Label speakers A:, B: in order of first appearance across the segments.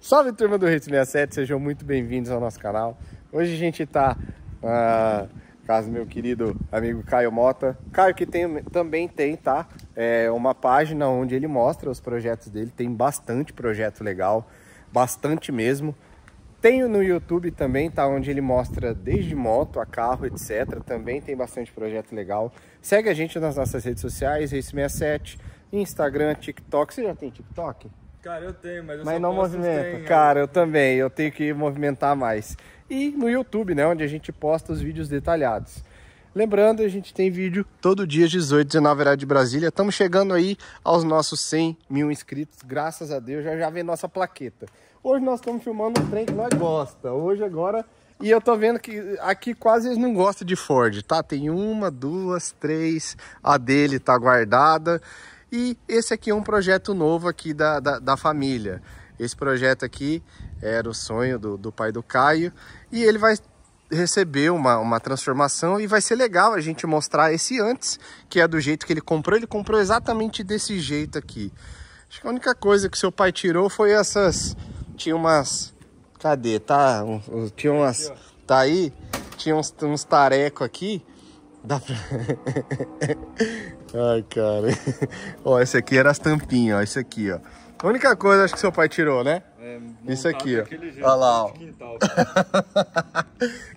A: Salve turma do Rede 67, sejam muito bem-vindos ao nosso canal. Hoje a gente está na ah, casa do meu querido amigo Caio Mota. Caio que tem, também tem, tá? É uma página onde ele mostra os projetos dele, tem bastante projeto legal, bastante mesmo. Tenho no YouTube também, tá? Onde ele mostra desde moto a carro, etc. Também tem bastante projeto legal. Segue a gente nas nossas redes sociais, Race67, Instagram, TikTok. Você já tem TikTok?
B: Cara, eu tenho, mas eu Mas não movimento, Tem, é. Cara,
A: eu também. Eu tenho que movimentar mais. E no YouTube, né? Onde a gente posta os vídeos detalhados. Lembrando, a gente tem vídeo todo dia às 18 19 horas de Brasília. Estamos chegando aí aos nossos 100 mil inscritos. Graças a Deus, já já vem nossa plaqueta. Hoje nós estamos filmando um trem que nós gosta. Hoje agora... E eu tô vendo que aqui quase eles não gostam de Ford, tá? Tem uma, duas, três. A dele tá guardada. E esse aqui é um projeto novo aqui da, da, da família. Esse projeto aqui era o sonho do, do pai do Caio e ele vai receber uma, uma transformação e vai ser legal a gente mostrar esse antes, que é do jeito que ele comprou. Ele comprou exatamente desse jeito aqui. Acho que a única coisa que seu pai tirou foi essas... Tinha umas... Cadê? Tá, tinha umas... Tá aí? Tinha uns, uns tareco aqui. Dá pra... Ai, cara. ó, esse aqui era as tampinhas, ó. Esse aqui, ó. A única coisa acho que seu pai tirou, né? É, Isso aqui, ó. Jeito, Olha lá, ó.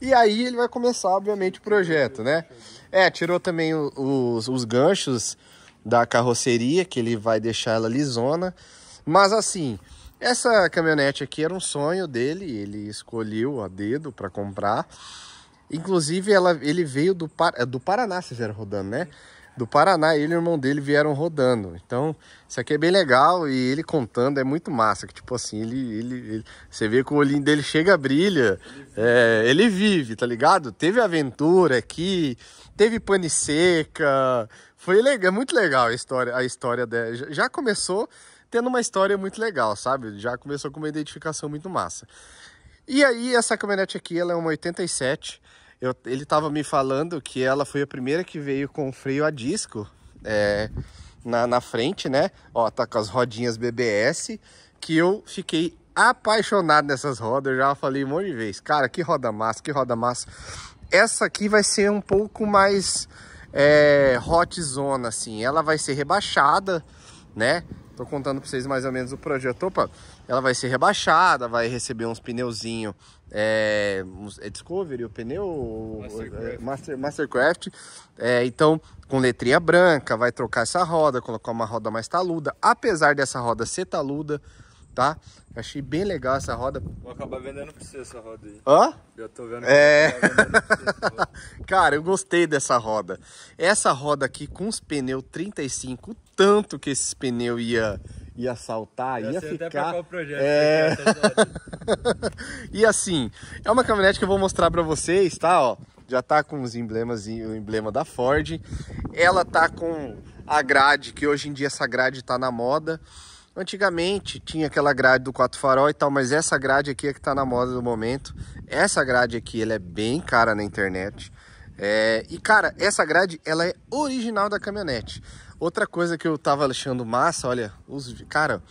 A: e aí ele vai começar, obviamente, o projeto, né? É, tirou também os, os ganchos da carroceria, que ele vai deixar ela lisona. Mas assim, essa caminhonete aqui era um sonho dele, ele escolheu a dedo para comprar. Inclusive, ela, ele veio do, é, do Paraná, vocês eram rodando, né? do Paraná, ele e o irmão dele vieram rodando. Então, isso aqui é bem legal e ele contando é muito massa. Que, tipo assim, ele, ele, ele você vê que o olhinho dele chega, brilha. É, ele vive, tá ligado? Teve aventura aqui, teve pane seca. Foi legal, é muito legal a história, a história dela. Já começou tendo uma história muito legal, sabe? Já começou com uma identificação muito massa. E aí, essa caminhonete aqui, ela é uma 87. Eu, ele estava me falando que ela foi a primeira que veio com freio a disco é, na, na frente, né? Ó, tá com as rodinhas BBS, que eu fiquei apaixonado nessas rodas, eu já falei um monte de vez. Cara, que roda massa, que roda massa. Essa aqui vai ser um pouco mais é, hot zona, assim. Ela vai ser rebaixada, né? Tô contando para vocês mais ou menos o projeto. Opa, ela vai ser rebaixada, vai receber uns pneuzinhos é, é Discovery, o pneu é Mastercraft. Master, É, então, com letrinha branca, vai trocar essa roda, colocar uma roda mais taluda, apesar dessa roda ser taluda, tá? achei bem legal essa roda.
B: Vou acabar vendendo pra você essa roda aí. Hã? Já tô vendo é. que é... Você,
A: Cara, eu gostei dessa roda. Essa roda aqui com os pneus 35, o tanto que esses pneus ia ia saltar, ia ficar... Até projeto, é... e assim, é uma caminhonete que eu vou mostrar para vocês, tá? Ó, já tá com os emblemas e o emblema da Ford. Ela tá com a grade, que hoje em dia essa grade tá na moda. Antigamente tinha aquela grade do quatro farol e tal, mas essa grade aqui é que tá na moda do momento. Essa grade aqui, ela é bem cara na internet. É... E cara, essa grade, ela é original da caminhonete. Outra coisa que eu tava achando massa, olha, os cara,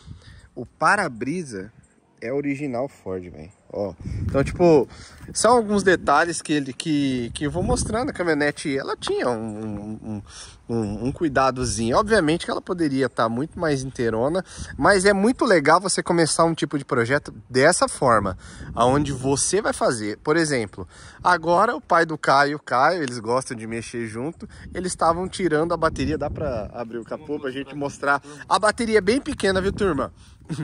A: o para-brisa é original Ford, velho. Ó. Então, tipo, são alguns detalhes que ele que, que eu vou mostrando. A caminhonete, ela tinha um, um, um, um cuidadozinho. Obviamente que ela poderia estar tá muito mais inteirona, mas é muito legal você começar um tipo de projeto dessa forma, aonde você vai fazer. Por exemplo, agora o pai do Caio, Caio, eles gostam de mexer junto, eles estavam tirando a bateria. Dá para abrir o capô para a gente mostrar. A bateria é bem pequena, viu, turma?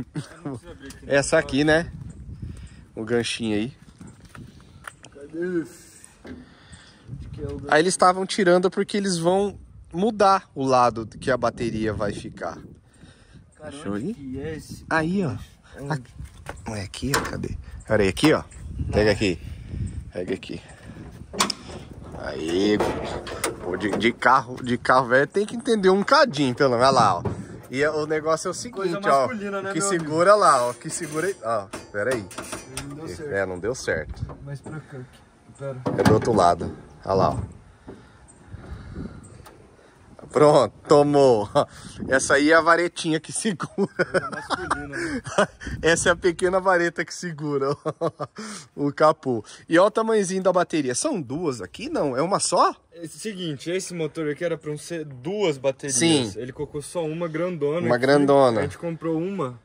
A: Essa aqui, né? o ganchinho aí. É aí eles estavam tirando porque eles vão mudar o lado que a bateria vai ficar. aí? É aí, ó. É Não é aqui, ó. Cadê? aí aqui, ó. Pega aqui. Pega aqui. Aí, pô, de, de, carro, de carro velho tem que entender um cadinho, pelo menos. Olha lá, ó. E o negócio é o seguinte, ó. Né, que segura amigo? lá, ó. Que segura. Ó, peraí deu é, certo. É, não deu certo.
B: Mas pra cá. Pera.
A: É do outro lado. Olha lá, ó. Pronto, tomou. Essa aí é a varetinha que segura. É né? Essa é a pequena vareta que segura o capô. E olha o tamanhozinho da bateria. São duas aqui? Não, é uma só?
B: É seguinte, esse motor aqui era para ser duas baterias. Sim. Ele colocou só uma grandona. Uma grandona. A gente comprou uma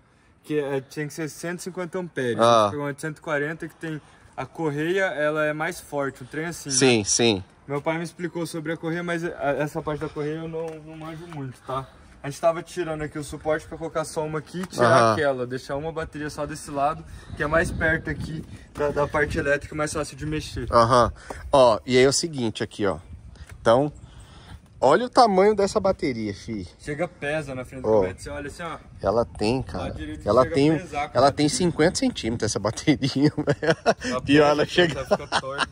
B: porque é, tinha que ser 150 amperes. Né? Ah. A pegou uma de 140 que tem a correia, ela é mais forte, o trem assim. Sim, né? sim. Meu pai me explicou sobre a correia, mas eh, a, essa parte da correia eu não, não manjo muito, tá? A gente estava tirando aqui o suporte para colocar só uma aqui e tirar uhum. aquela, deixar uma bateria só desse lado, que é mais perto aqui da, da parte elétrica, mais fácil de mexer. Aham. Uhum.
A: Ó, e aí é o seguinte aqui, ó. Então, Olha o tamanho dessa bateria, fi.
B: Chega pesa na frente do oh. Corvette, você olha assim, ó.
A: Ela tem, cara. Ela tem, ela tem 50 centímetros essa bateria, velho. Tá e ela chega... Tá, olha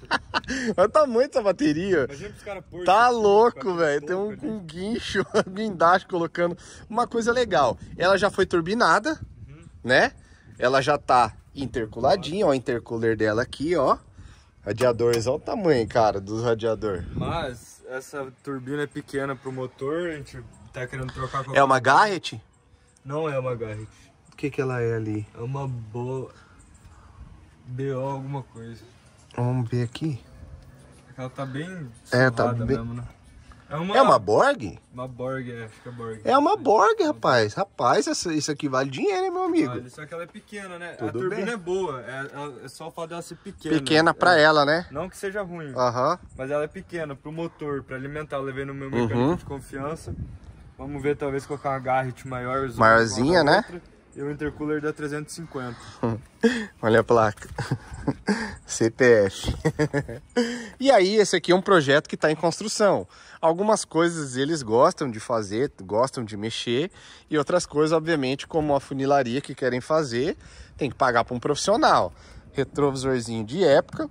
A: o tamanho dessa bateria. Imagina os caras Tá louco, velho. Tem um, um guincho, um guindaste colocando. Uma coisa legal, ela já foi turbinada, uhum. né? Ela já tá interculadinha, ó, o intercooler dela aqui, ó. Radiadores, olha o tamanho, cara, dos radiador.
B: Mas essa turbina é pequena pro motor, a gente tá querendo trocar com É uma Garrett? Não é uma Garrett.
A: O que que ela é ali?
B: É uma boa... BO alguma coisa.
A: Vamos ver aqui.
B: É ela tá bem... É, tá bem... Mesmo, né? É uma, é uma Borg? Uma Borg, é, acho que é Borg. É uma
A: Borg, rapaz. Rapaz, isso aqui vale dinheiro, hein, meu amigo? Vale,
B: só que ela é pequena, né? Tudo a turbina bem. é boa, é, é, só o fato dela ser pequena. Pequena pra é, ela, né? Não que seja ruim, uhum. mas ela é pequena pro motor, pra alimentar. Eu levei no meu uhum. mecânico de confiança. Vamos ver, talvez, colocar uma garrett maior. Maiorzinha, né? Outra. E o intercooler da 350.
A: Olha a placa. CTF. e aí, esse aqui é um projeto que está em construção. Algumas coisas eles gostam de fazer, gostam de mexer, e outras coisas, obviamente, como a funilaria que querem fazer, tem que pagar para um profissional. Retrovisorzinho de época,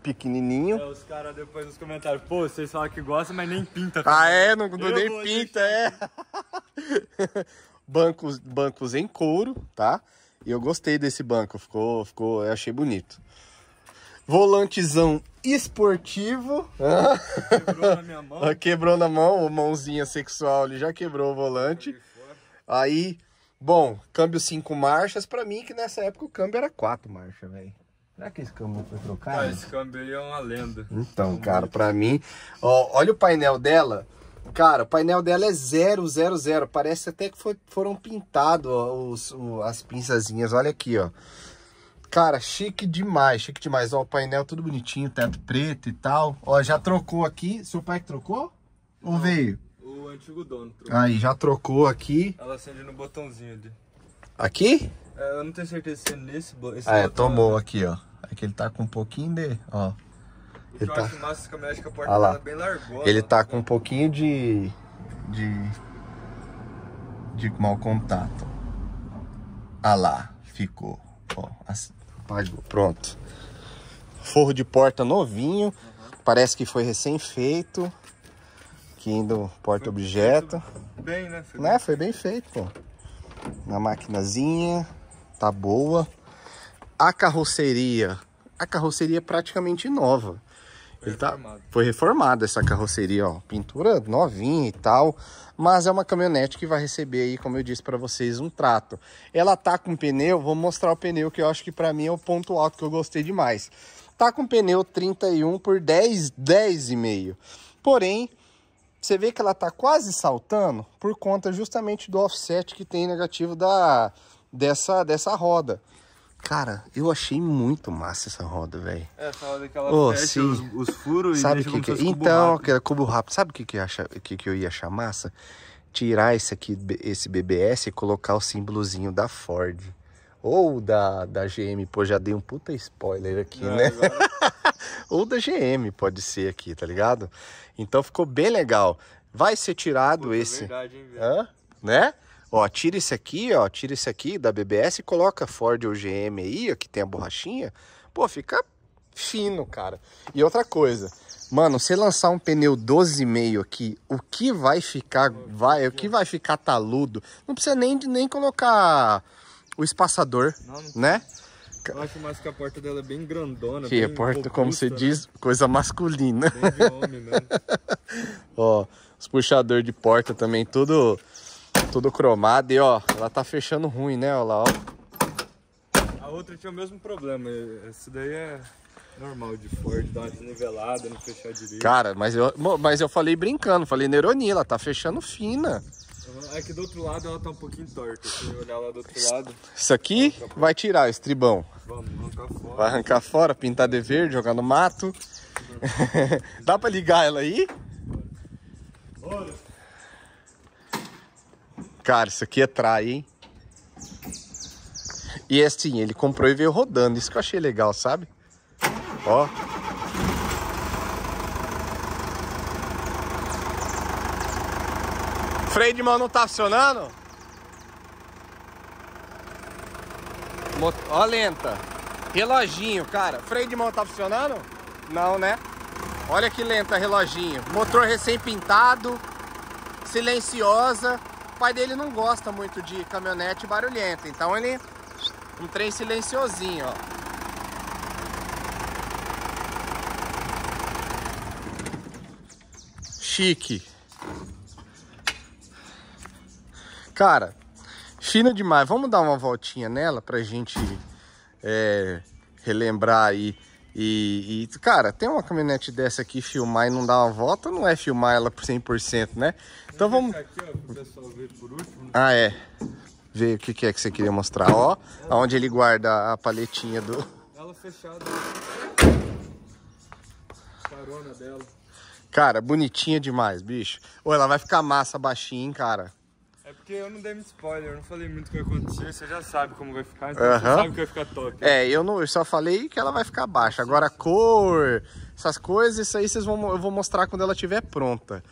A: pequenininho. É,
B: os caras depois nos comentários, pô, vocês falam que gostam, mas nem pinta. Ah, é? Não, não nem pinta, é
A: bancos, bancos em couro, tá? E eu gostei desse banco, ficou, ficou, eu achei bonito. Volantezão esportivo. Ah, quebrou na minha mão. quebrou na mão, mãozinha sexual ele já quebrou o volante. Aí, bom, câmbio cinco marchas. Pra mim, que nessa época o câmbio era quatro marchas, velho. Será que esse câmbio foi trocado? Ah, esse
B: câmbio aí é uma lenda.
A: Então, cara, pra mim... Ó, olha o painel dela. Cara, o painel dela é 000, parece até que foi, foram pintados as pinçazinhas, olha aqui, ó. Cara, chique demais, chique demais. Ó, o painel tudo bonitinho, teto preto e tal. Ó, já trocou aqui. Seu pai que trocou? Ou Não, veio?
B: O antigo dono trocou. Aí, já
A: trocou aqui.
B: Ela acende no botãozinho ali. Aqui? É, eu não tenho certeza se é nesse esse ah, é, botão. É, tomou né? aqui,
A: ó. Aqui é ele tá com um pouquinho de... Ó, Tá- tá ele tá... Massa, com a porta lá. bem Ele tá com um pouquinho de... De... De mau contato. Ah lá, ficou. Ó, assim, apagou. Pronto. Forro de porta novinho. Uhum. Parece que foi recém-feito. Aqui indo porta-objeto.
B: Bem, né? Foi, né?
A: Bem foi bem feito, pô. Na maquinazinha. Tá boa. A carroceria a carroceria é praticamente nova. Foi ele tá, reformado. foi reformada essa carroceria, ó. Pintura novinha e tal. Mas é uma caminhonete que vai receber aí, como eu disse para vocês, um trato. Ela tá com pneu, vou mostrar o pneu que eu acho que para mim é o ponto alto que eu gostei demais. Tá com pneu 31 por 10, 10,5. Porém, você vê que ela tá quase saltando por conta justamente do offset que tem negativo da dessa dessa roda. Cara, eu achei muito massa essa roda, velho.
B: É, essa roda que ela oh, fecha os, os, furos Sabe e que que... Então, rápido.
A: era cubo rápido. Sabe o que, que, acha... que, que eu ia achar massa? Tirar esse aqui, esse BBS e colocar o símbolozinho da Ford. Ou da, da GM. Pô, já dei um puta spoiler aqui, Não, é, né? Ou da GM, pode ser aqui, tá ligado? Então ficou bem legal. Vai ser tirado Puta, esse... Verdade, hein, Hã? Né? Ó, tira esse aqui, ó, tira esse aqui da BBS e coloca Ford ou GM aí, ó, que tem a borrachinha. Pô, fica fino, cara. E outra coisa, mano, se lançar um pneu 12,5 aqui, o que vai ficar, vai, o que vai ficar taludo? Não precisa nem nem colocar o espaçador, não, não né?
B: Eu acho mais que a porta dela é bem grandona. Que bem porta, robusta, como você né? diz,
A: coisa masculina. Bem
B: de homem, né?
A: Ó, os puxadores de porta também, tudo tudo cromado e ó, ela tá fechando ruim, né? Olha lá, ó.
B: A outra tinha o mesmo problema. Esse daí é normal de Ford, dar uma desnivelada, não fechar direito. Cara, mas eu,
A: mas eu falei brincando, falei Neroni, ela tá fechando fina.
B: É que do outro lado ela tá um pouquinho torta. Se olhar lá do outro lado.
A: Isso aqui vai tirar o estribão. Vamos
B: arrancar fora. Vai
A: arrancar fora, pintar de verde, jogar no mato. Dá pra ligar ela aí? Bora. Cara, isso aqui é trai, hein? E é assim, ele comprou e veio rodando. Isso que eu achei legal, sabe? Ó. freio de mão não tá funcionando? Ó lenta. Reloginho, cara. Freio de mão tá funcionando? Não, né? Olha que lenta reloginho. Motor recém-pintado. Silenciosa o pai dele não gosta muito de caminhonete barulhenta, então ele um trem silenciosinho, ó. Chique. Cara, fina demais. Vamos dar uma voltinha nela pra gente é, relembrar aí e, e, cara, tem uma caminhonete dessa aqui, filmar e não dar uma volta, não é filmar ela por 100%, né? Então vamos... Aqui, ó, o pessoal ver por último. Ah, é. Ver o que, que é que você queria mostrar. Ó, ela... aonde ele guarda a paletinha do... Ela fechada.
B: Carona dela.
A: Cara, bonitinha demais, bicho. Ou ela vai ficar massa baixinha, hein, cara.
B: É porque eu não dei spoiler, eu não falei muito o que vai acontecer, você já sabe como vai ficar, então uhum. você sabe que vai ficar top.
A: É, eu, não, eu só falei que ela vai ficar baixa. Agora a cor, essas coisas, isso aí vocês vão, eu vou mostrar quando ela estiver pronta.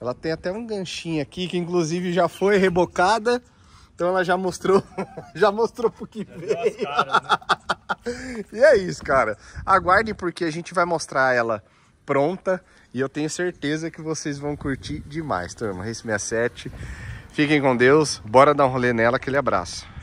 A: Ela tem até um ganchinho aqui, que inclusive já foi rebocada. Então ela já mostrou, já mostrou pro que veio. Né? e é isso, cara. Aguarde porque a gente vai mostrar ela pronta e eu tenho certeza que vocês vão curtir demais, turma. Race 67 Fiquem com Deus, bora dar um rolê nela, aquele abraço.